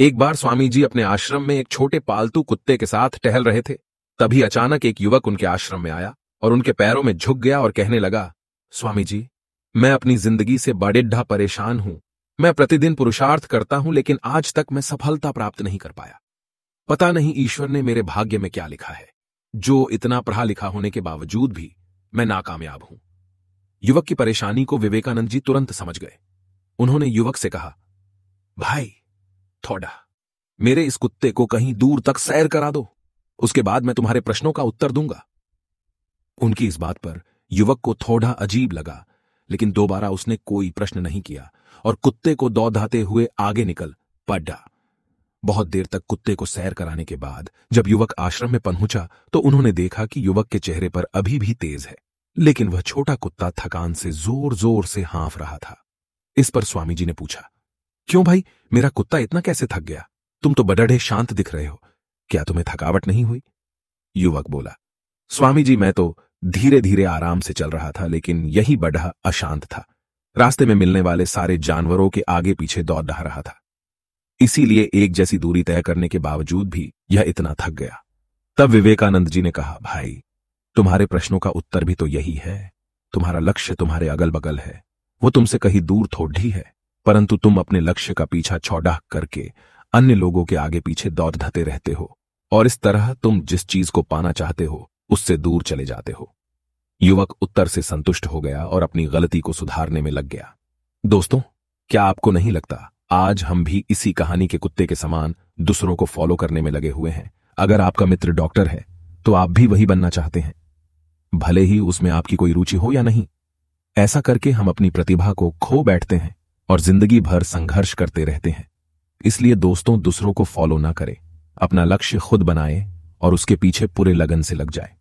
एक बार स्वामी जी अपने आश्रम में एक छोटे पालतू कुत्ते के साथ टहल रहे थे तभी अचानक एक युवक उनके आश्रम में आया और उनके पैरों में झुक गया और कहने लगा स्वामी जी मैं अपनी जिंदगी से बड़िड्ढा परेशान हूं मैं प्रतिदिन पुरुषार्थ करता हूं लेकिन आज तक मैं सफलता प्राप्त नहीं कर पाया पता नहीं ईश्वर ने मेरे भाग्य में क्या लिखा है जो इतना पढ़ा लिखा होने के बावजूद भी मैं नाकामयाब हूं युवक की परेशानी को विवेकानंद जी तुरंत समझ गए उन्होंने युवक से कहा भाई थोड़ा मेरे इस कुत्ते को कहीं दूर तक सैर करा दो उसके बाद मैं तुम्हारे प्रश्नों का उत्तर दूंगा उनकी इस बात पर युवक को थोड़ा अजीब लगा लेकिन दोबारा उसने कोई प्रश्न नहीं किया और कुत्ते को दौधाते हुए आगे निकल पड्डा बहुत देर तक कुत्ते को सैर कराने के बाद जब युवक आश्रम में पहुंचा तो उन्होंने देखा कि युवक के चेहरे पर अभी भी तेज है लेकिन वह छोटा कुत्ता थकान से जोर जोर से हाँफ रहा था इस पर स्वामी जी ने पूछा क्यों भाई मेरा कुत्ता इतना कैसे थक गया तुम तो बडढ़े शांत दिख रहे हो क्या तुम्हें थकावट नहीं हुई युवक बोला स्वामी जी मैं तो धीरे धीरे आराम से चल रहा था लेकिन यही बडा अशांत था रास्ते में मिलने वाले सारे जानवरों के आगे पीछे दौड़ रहा रहा था इसीलिए एक जैसी दूरी तय करने के बावजूद भी यह इतना थक गया तब विवेकानंद जी ने कहा भाई तुम्हारे प्रश्नों का उत्तर भी तो यही है तुम्हारा लक्ष्य तुम्हारे अगल बगल है वो तुमसे कहीं दूर थोड़ी है परंतु तुम अपने लक्ष्य का पीछा छौडाह करके अन्य लोगों के आगे पीछे धते रहते हो और इस तरह तुम जिस चीज को पाना चाहते हो उससे दूर चले जाते हो युवक उत्तर से संतुष्ट हो गया और अपनी गलती को सुधारने में लग गया दोस्तों क्या आपको नहीं लगता आज हम भी इसी कहानी के कुत्ते के समान दूसरों को फॉलो करने में लगे हुए हैं अगर आपका मित्र डॉक्टर है तो आप भी वही बनना चाहते हैं भले ही उसमें आपकी कोई रुचि हो या नहीं ऐसा करके हम अपनी प्रतिभा को खो बैठते हैं और जिंदगी भर संघर्ष करते रहते हैं इसलिए दोस्तों दूसरों को फॉलो ना करें अपना लक्ष्य खुद बनाएं और उसके पीछे पूरे लगन से लग जाए